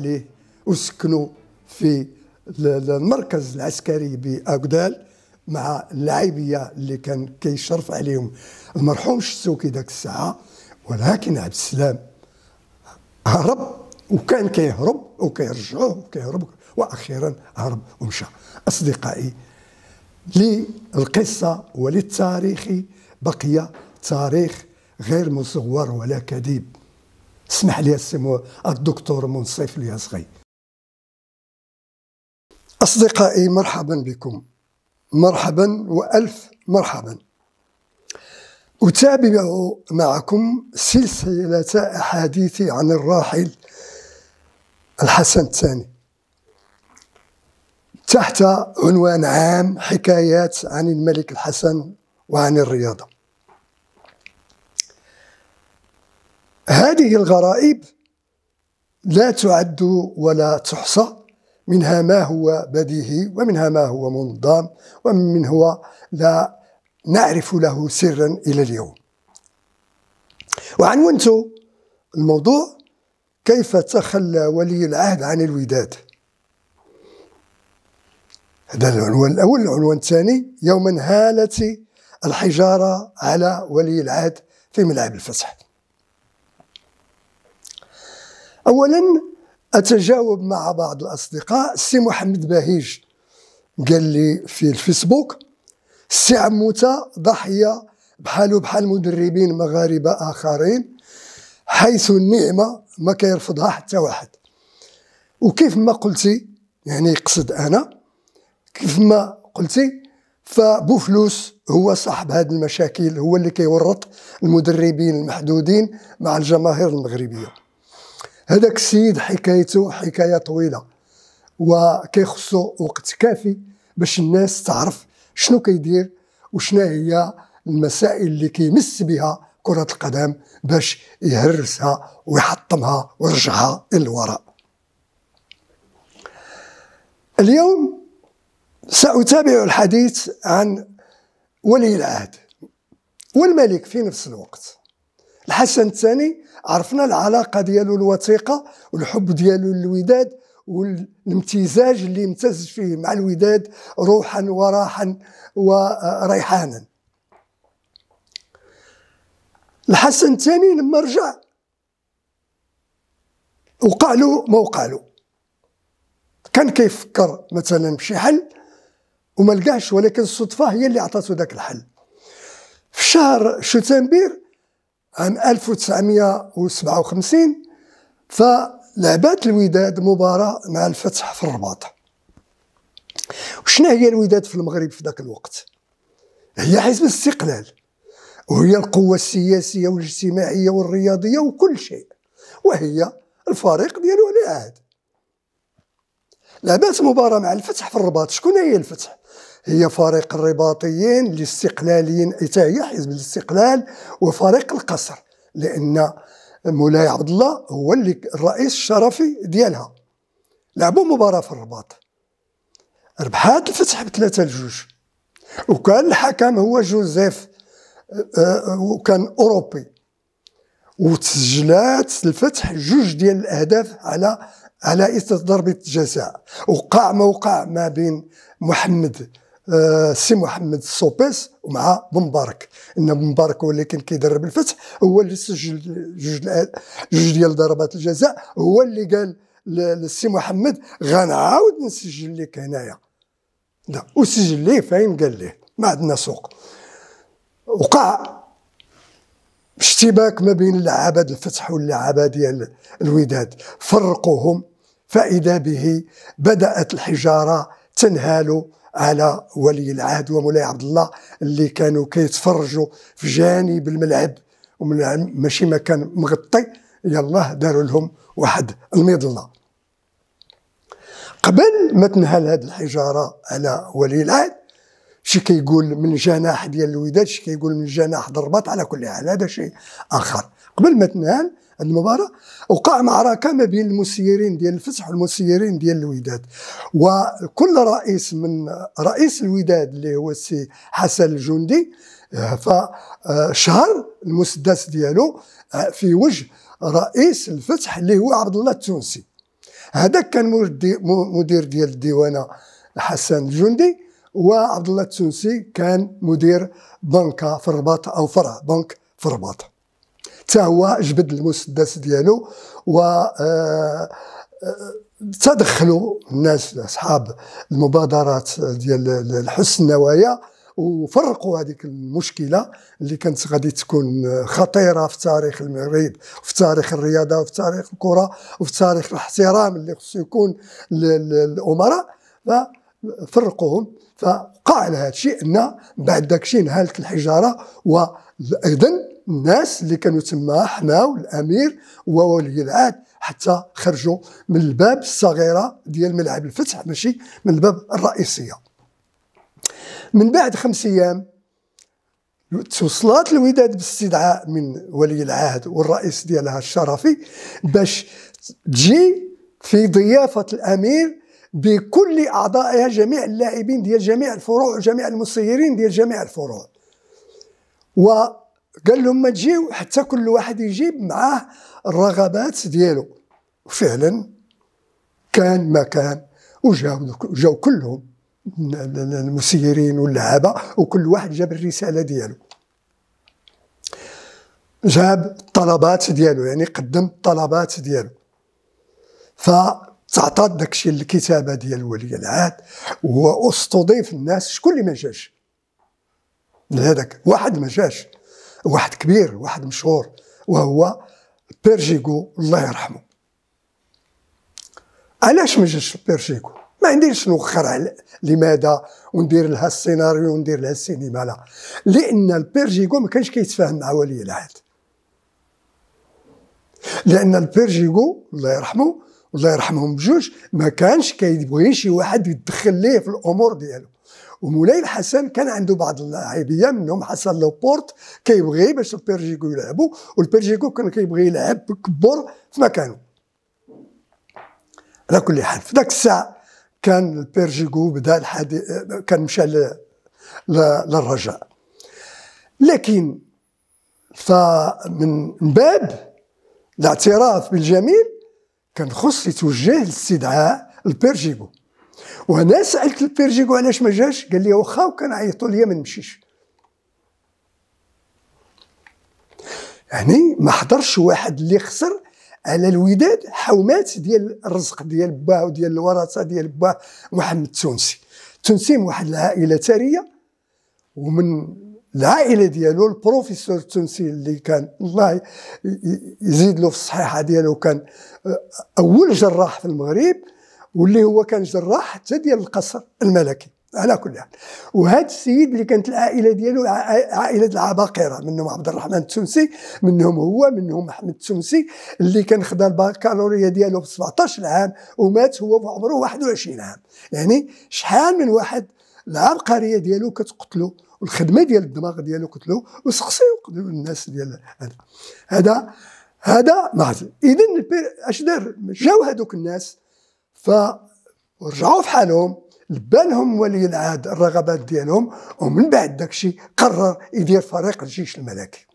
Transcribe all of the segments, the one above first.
اللي أسكنوا في المركز العسكري بأقدال مع اللاعبية اللي كان كيشرف عليهم المرحوم الشسوكي ذاك الساعة ولكن عبد السلام هرب وكان كيهرب وكيرجعوه وكيهرب واخيرا هرب ومشى اصدقائي للقصه وللتاريخ بقي تاريخ غير مصور ولا كذب اسمح لي السمو الدكتور منصف اليزغي أصدقائي مرحبا بكم مرحبا وألف مرحبا أتابع معكم سلسلة أحاديثي عن الراحل الحسن الثاني تحت عنوان عام حكايات عن الملك الحسن وعن الرياضه هذه الغرائب لا تعد ولا تحصى منها ما هو بديهي ومنها ما هو منظم ومن هو لا نعرف له سرا إلى اليوم وعنونت الموضوع كيف تخلى ولي العهد عن الوداد هذا العنوان الأول العنوان الثاني يوم هالت الحجارة على ولي العهد في ملعب الفتح أولا أتجاوب مع بعض الأصدقاء السي محمد بهيج قال لي في الفيسبوك السي عموتة ضحية بحاله بحال مدربين مغاربة آخرين حيث النعمة ما كيرفضها حتى واحد وكيف ما قلتي يعني يقصد أنا كيف ما قلتي فبوفلوس هو صاحب هذه المشاكل هو اللي كيورط المدربين المحدودين مع الجماهير المغربيه هذاك السيد حكايته حكايه طويله وكيخصو وقت كافي باش الناس تعرف شنو كيدير وشنو هي المسائل اللي كيمس بها كرة القدم باش يهرسها ويحطمها ويرجعها للوراء اليوم سأتابع الحديث عن ولي العهد والملك في نفس الوقت الحسن الثاني عرفنا العلاقه ديالو الوثيقه والحب ديالو للوداد والامتزاج اللي امتز فيه مع الوداد روحا وراحا وريحانا الحسن الثاني لما رجع وقع له ما وقع له كان كيفكر مثلا بشي حل وما لقاش ولكن الصدفه هي اللي عطاته ذاك الحل في شهر شتنبير عام 1957 فلعبات الوداد مباراة مع الفتح في الرباط وشنو هي الوداد في المغرب في ذاك الوقت هي حزب الاستقلال وهي القوة السياسية والاجتماعية والرياضية وكل شيء وهي الفريق ديالو ولي عهد لعبات مباراة مع الفتح في الرباط شكون هي الفتح هي فريق الرباطيين الاستقلاليين حتى هي حزب الاستقلال وفريق القصر لان مولاي عبد الله هو اللي الرئيس الشرفي ديالها لعبوا مباراه في الرباط ربحات الفتح بثلاثه لجوج وكان الحكم هو جوزيف آه، آه، وكان اوروبي وتسجلات الفتح جوج ديال الاهداف على على ضربه الجزاء وقع موقع ما بين محمد آه، سي محمد السوبيس ومع مبارك ان مبارك هو اللي كان كيدرب الفتح هو اللي سجل جوج جوج ديال ضربات الجزاء هو اللي قال للسي محمد غنعاود نسجل لك هنايا لا وسجل ليه فاين قال ليه ما عندنا سوق وقع اشتباك ما بين لعابه الفتح واللعابه ديال الوداد فرقوهم فاذا به بدات الحجاره تنهال على ولي العهد ومولاي عبد الله اللي كانوا كيتفرجوا في جانب الملعب ماشي مكان مغطي يلاه داروا لهم واحد المظله قبل ما تنهال هذه الحجاره على ولي العهد شي كيقول من الجناح ديال الوداد شي كيقول من جناح ضربات على كل حال هذا شيء اخر قبل ما تنهال المباراه وقع معركه ما بين المسيرين ديال الفتح والمسيرين ديال الوداد وكل رئيس من رئيس الوداد اللي هو السي حسن الجندي آه، فشهر المسدس ديالو آه، في وجه رئيس الفتح اللي هو عبد الله التونسي هذاك كان مدير ديال الديوانه حسن الجندي وعبد الله التونسي كان مدير بنكه في الرباط او فرع بنك في الرباط حتى هو جبد المسدس ديالو و آه، آه، تدخلوا الناس اصحاب المبادرات ديال الحسن النوايا وفرقوا هذيك المشكله اللي كانت غادي تكون خطيره في تاريخ المغرب في تاريخ الرياضه وفي تاريخ الكره وفي تاريخ الاحترام اللي خصو يكون للامراء ففرقوهم فقع على هذا الشيء ان بعد داك الشيء انهالت الحجاره واذا الناس اللي كانوا تما حماو الامير وولي العهد حتى خرجوا من الباب الصغيره ديال ملعب الفتح ماشي من الباب الرئيسيه من بعد خمس ايام توصلات الوداد باستدعاء من ولي العهد والرئيس ديالها الشرفي باش تجي في ضيافه الامير بكل اعضائها جميع اللاعبين ديال جميع الفروع وجميع المسيرين ديال جميع الفروع و قال لهم ما تجيو حتى كل واحد يجيب معاه الرغبات ديالو وفعلا كان ما كان وجاو جاو كلهم المسيرين واللعابه وكل واحد جاب الرساله ديالو جاب الطلبات ديالو يعني قدم الطلبات ديالو فتعطى داكشي الكتابه ديال ولي العهد واستضيف الناس شكون اللي ما جاش لهذاك واحد ما جاش واحد كبير واحد مشهور وهو بيرجيكو الله يرحمه علاش ما جاش بيرجيكو ما عنديش نوخر على لماذا وندير لها السيناريو وندير لها السينما لا لان البيرجيكو ما كانش كيتفاهم مع ولي العهد لان البيرجيكو الله يرحمه الله يرحمهم بجوج ما كانش كيبغي شي واحد يدخل ليه في الامور ديالو ومولاي الحسن كان عنده بعض اللاعبيه منهم حسن لوبورت كيبغي باش البيرجيكو يلعبوا والبيرجيكو كان كيبغي يلعب كبر في مكانه على كل حال في ذاك الساعه كان البيرجيكو بدا الحدي... كان مشى ل... ل... للرجاء لكن فمن باب الاعتراف بالجميل كان خص يتوجه لاستدعاء البيرجيكو وانا سالت البيرجيكو علاش ما جاش قال لي واخا وكان عيطوا لي ما نمشيش يعني ما حضرش واحد اللي خسر على الوداد حومات ديال الرزق ديال باه وديال الورثه ديال باه محمد التونسي التونسي واحد العائله ثريه ومن العائله ديالو البروفيسور التونسي اللي كان الله يزيد له في الصحيحه ديالو كان اول جراح في المغرب واللي هو كان جراح حتى ديال القصر الملكي على كل حال وهذا السيد اللي كانت العائله ديالو عائله العباقره منهم عبد الرحمن التونسي منهم هو منهم احمد التونسي اللي كان خدا الباكالوريا ديالو في 17 عام ومات هو بعمره 21 عام يعني شحال من واحد العبقريه ديالو كتقتلو والخدمه ديال الدماغ ديالو قتلو وسقسيو قتلو الناس ديال هذا هذا هذا معزل اذا اش دار جاو هذوك الناس فرجعوا في حالهم بالهم ولي العهد الرغبات ديالهم ومن بعد داكشي قرر يدير فريق الجيش الملكي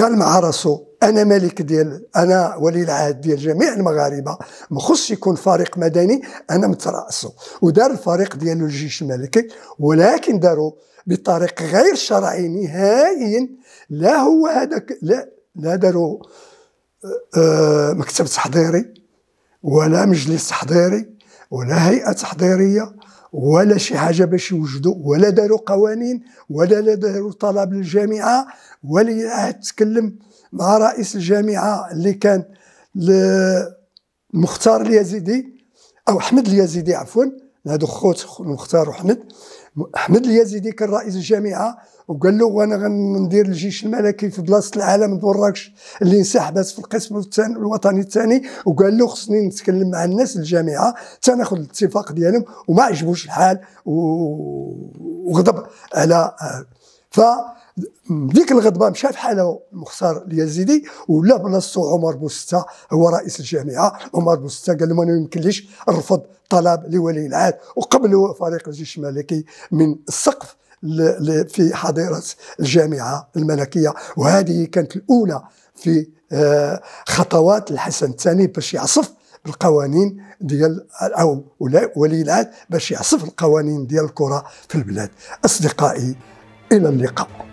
قال مع راسو انا ملك ديال انا ولي العهد ديال جميع المغاربه ما يكون فريق مدني انا متراسو ودار الفريق ديالو الجيش الملكي ولكن داروا بطريق غير شرعي نهائيا لا هو هذاك لا لا داروا آه، مكتب تحضيري ولا مجلس تحضيري ولا هيئه تحضيريه ولا شي حاجه باش يوجدوا ولا داروا قوانين ولا داروا طلب للجامعه ولا تكلم مع رئيس الجامعه اللي كان المختار اليزيدي او احمد اليزيدي عفوا هادو خوت المختار وحمد احمد اليزيدي كان رئيس الجامعه وقال له وانا غندير الجيش الملكي في بلاصه العالم مراكش اللي انسحبت في القسم الوطني الثاني وقال له خصني نتكلم مع الناس الجامعه حتى ناخذ الاتفاق ديالهم وما عجبوش الحال وغضب على ف ديك الغضبه مشى في حاله المختار اليزيدي ولا بلاصتو عمر بوستة هو رئيس الجامعه عمر بوستة قال لهم انا ما يمكنليش نرفض طلب لولي العهد وقبله فريق الجيش الملكي من السقف في حظيره الجامعه الملكيه وهذه كانت الاولى في آه، خطوات الحسن الثاني باش يعصف القوانين ديال او ولي العهد باش يعصف القوانين ديال الكره في البلاد اصدقائي إلى اللقاء